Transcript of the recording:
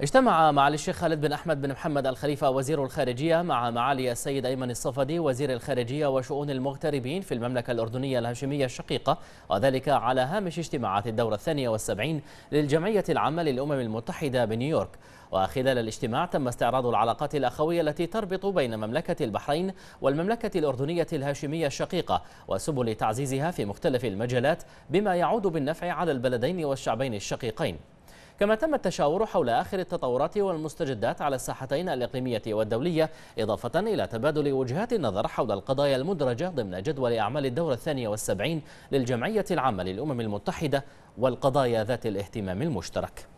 اجتمع معالي الشيخ خالد بن أحمد بن محمد الخليفة وزير الخارجية مع معالي السيد أيمن الصفدي وزير الخارجية وشؤون المغتربين في المملكة الأردنية الهاشمية الشقيقة وذلك على هامش اجتماعات الدورة الثانية والسبعين للجمعية العامة للأمم المتحدة بنيويورك وخلال الاجتماع تم استعراض العلاقات الأخوية التي تربط بين مملكة البحرين والمملكة الأردنية الهاشمية الشقيقة وسبل تعزيزها في مختلف المجالات بما يعود بالنفع على البلدين والشعبين الشقيقين كما تم التشاور حول آخر التطورات والمستجدات على الساحتين الإقليمية والدولية إضافة إلى تبادل وجهات النظر حول القضايا المدرجة ضمن جدول أعمال الدورة الثانية والسبعين للجمعية العامة للأمم المتحدة والقضايا ذات الاهتمام المشترك